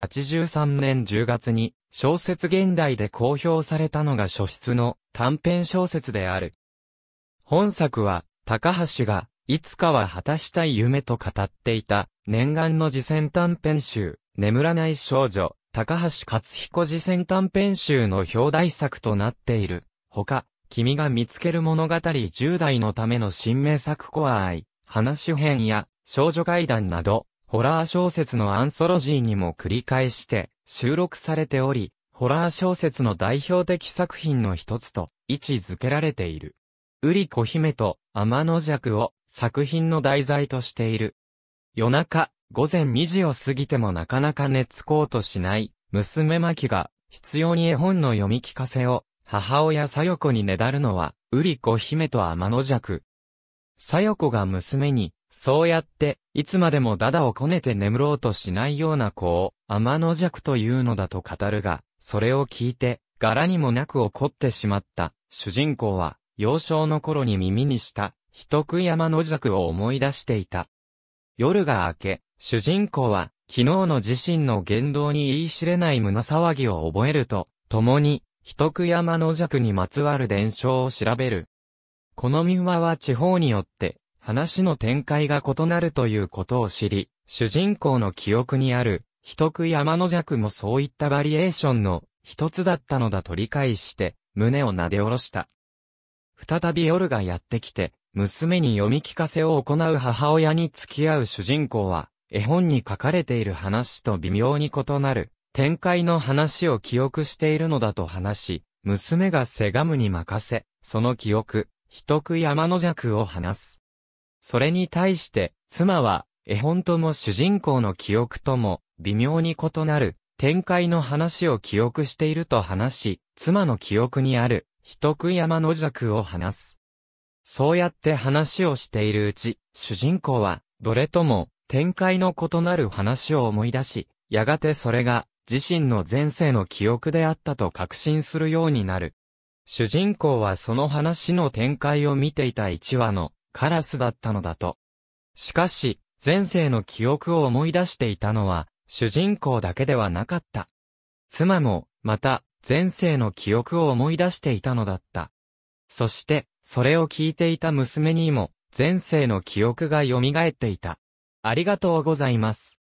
8 3年10月に小説現代で公表されたのが初出の短編小説である。本作は高橋がいつかは果たしたい夢と語っていた念願の次戦短編集眠らない少女高橋勝彦次戦短編集の表題作となっている。ほか、君が見つける物語10代のための新名作コア愛、話編や少女怪談など、ホラー小説のアンソロジーにも繰り返して収録されており、ホラー小説の代表的作品の一つと位置づけられている。ウリコ姫と天の弱を作品の題材としている。夜中、午前2時を過ぎてもなかなか寝つこうとしない、娘巻が、必要に絵本の読み聞かせを、母親さよ子にねだるのは、ウリコ姫と天の弱。さよ子が娘に、そうやって、いつまでもダダをこねて眠ろうとしないような子を、天の弱というのだと語るが、それを聞いて、柄にもなく怒ってしまった、主人公は、幼少の頃に耳にした、人食山の弱を思い出していた。夜が明け、主人公は、昨日の自身の言動に言い知れない胸騒ぎを覚えると、共に、人食山の弱にまつわる伝承を調べる。この民話は地方によって、話の展開が異なるということを知り、主人公の記憶にある、秘匿山の弱もそういったバリエーションの一つだったのだと理解して、胸を撫で下ろした。再び夜がやってきて、娘に読み聞かせを行う母親に付き合う主人公は、絵本に書かれている話と微妙に異なる、展開の話を記憶しているのだと話し、娘がセガムに任せ、その記憶、秘匿山の弱を話す。それに対して、妻は、絵本とも主人公の記憶とも、微妙に異なる、展開の話を記憶していると話し、妻の記憶にある、一句山の弱を話す。そうやって話をしているうち、主人公は、どれとも、展開の異なる話を思い出し、やがてそれが、自身の前世の記憶であったと確信するようになる。主人公はその話の展開を見ていた一話のカラスだったのだと。しかし、前世の記憶を思い出していたのは、主人公だけではなかった。妻も、また、前世の記憶を思い出していたのだった。そして、それを聞いていた娘にも、前世の記憶が蘇っていた。ありがとうございます。